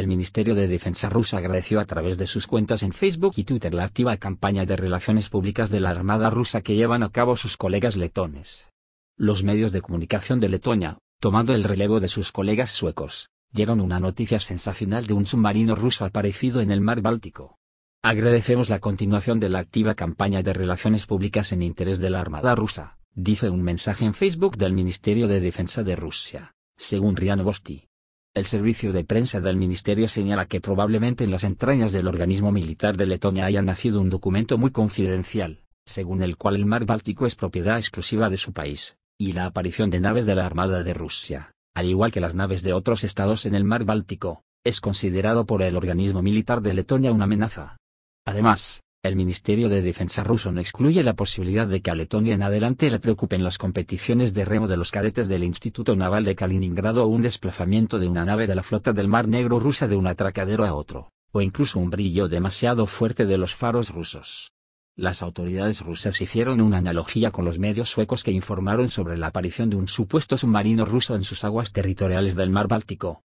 El Ministerio de Defensa ruso agradeció a través de sus cuentas en Facebook y Twitter la activa campaña de relaciones públicas de la Armada rusa que llevan a cabo sus colegas letones. Los medios de comunicación de Letonia, tomando el relevo de sus colegas suecos, dieron una noticia sensacional de un submarino ruso aparecido en el mar Báltico. Agradecemos la continuación de la activa campaña de relaciones públicas en interés de la Armada rusa, dice un mensaje en Facebook del Ministerio de Defensa de Rusia, según Rianovosti. El servicio de prensa del ministerio señala que probablemente en las entrañas del organismo militar de Letonia haya nacido un documento muy confidencial, según el cual el mar Báltico es propiedad exclusiva de su país, y la aparición de naves de la Armada de Rusia, al igual que las naves de otros estados en el mar Báltico, es considerado por el organismo militar de Letonia una amenaza. Además, el Ministerio de Defensa ruso no excluye la posibilidad de que a Letonia en adelante le preocupen las competiciones de remo de los cadetes del Instituto Naval de Kaliningrado o un desplazamiento de una nave de la flota del Mar Negro rusa de un atracadero a otro, o incluso un brillo demasiado fuerte de los faros rusos. Las autoridades rusas hicieron una analogía con los medios suecos que informaron sobre la aparición de un supuesto submarino ruso en sus aguas territoriales del mar Báltico,